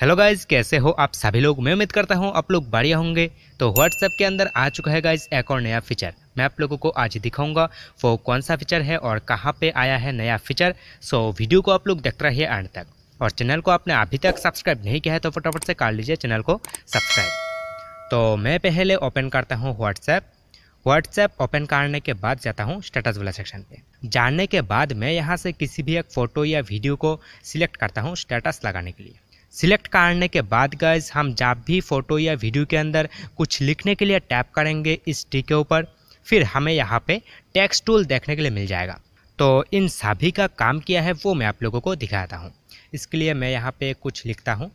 hello guys कैसे हो आप सभी लोग मैं उम्मीद करता हूँ आप लोग बढ़िया होंगे तो व्हाट्सएप के अंदर आ चुका है गाइज एक और नया फीचर मैं आप लोगों को आज दिखाऊंगा वो कौन सा फीचर है और कहाँ पे आया है नया फीचर सो वीडियो को आप लोग देखते रहिए एंड तक और चैनल को आपने अभी तक सब्सक्राइब नहीं किया है तो फटाफट से कर लीजिए चैनल को सब्सक्राइब तो मैं पहले ओपन करता हूँ व्हाट्सएप व्हाट्सएप ओपन करने के बाद जाता हूँ स्टेटस वाला सेक्शन पे जानने के बाद मैं यहाँ से किसी भी एक फ़ोटो या वीडियो को सिलेक्ट करता हूँ स्टेटस लगाने के लिए सिलेक्ट करने के बाद गैज़ हम जब भी फ़ोटो या वीडियो के अंदर कुछ लिखने के लिए टैप करेंगे इस टी के ऊपर फिर हमें यहाँ पे टेक्स्ट टूल देखने के लिए मिल जाएगा तो इन सभी का काम किया है वो मैं आप लोगों को दिखाता हूँ इसके लिए मैं यहाँ पे कुछ लिखता हूँ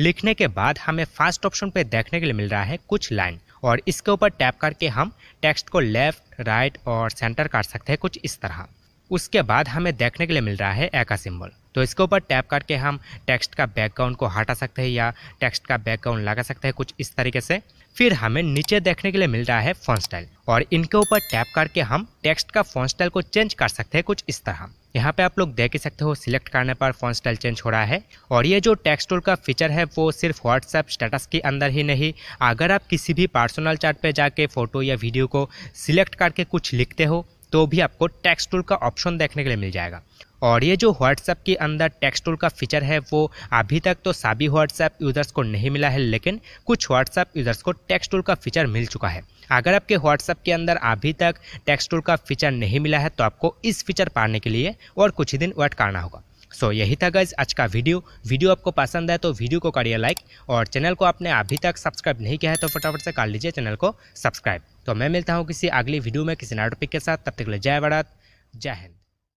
लिखने के बाद हमें फर्स्ट ऑप्शन पे देखने के लिए मिल रहा है कुछ लाइन और इसके ऊपर टैप करके हम टेक्स्ट को लेफ़्ट राइट और सेंटर कर सकते हैं कुछ इस तरह उसके बाद हमें देखने के लिए मिल रहा है ए सिम्बल तो इसके ऊपर टैप करके हम टेक्स्ट का बैकग्राउंड को हटा सकते हैं या टेक्स्ट का बैकग्राउंड लगा सकते हैं कुछ इस तरीके से फिर हमें नीचे देखने के लिए मिल रहा है फोन स्टाइल और इनके ऊपर टैप करके हम टेक्स्ट का फोन स्टाइल को चेंज कर सकते हैं कुछ इस तरह यहाँ पे आप लोग देख ही सकते हो सिलेक्ट करने पर फोन स्टाइल चेंज हो रहा है और ये जो टेक्स्ट टूल का फीचर है वो सिर्फ व्हाट्सएप स्टेटस के अंदर ही नहीं अगर आप किसी भी पर्सनल चार्ट पे जाके फोटो या वीडियो को सिलेक्ट करके कुछ लिखते हो तो भी आपको टैक्स टूल का ऑप्शन देखने के लिए मिल जाएगा और ये जो व्हाट्सएप के अंदर टेक्स्ट टूल का फीचर है वो अभी तक तो सभी व्हाट्सएप यूज़र्स को नहीं मिला है लेकिन कुछ व्हाट्सएप यूज़र्स को टेक्स्ट टूल का फीचर मिल चुका है अगर आपके व्हाट्सएप के अंदर अभी तक टेक्स्ट टूल का फीचर नहीं मिला है तो आपको इस फीचर पाने के लिए और कुछ ही दिन वेट करना होगा सो so, यही था गज आज का वीडियो वीडियो आपको पसंद है तो वीडियो को करिए लाइक और चैनल को आपने अभी तक सब्सक्राइब नहीं किया है तो फटाफट से कर लीजिए चैनल को सब्सक्राइब तो मैं मिलता हूँ किसी अगली वीडियो में किसी नए टॉपिक के साथ तब तक ले जय भारत जय हिंद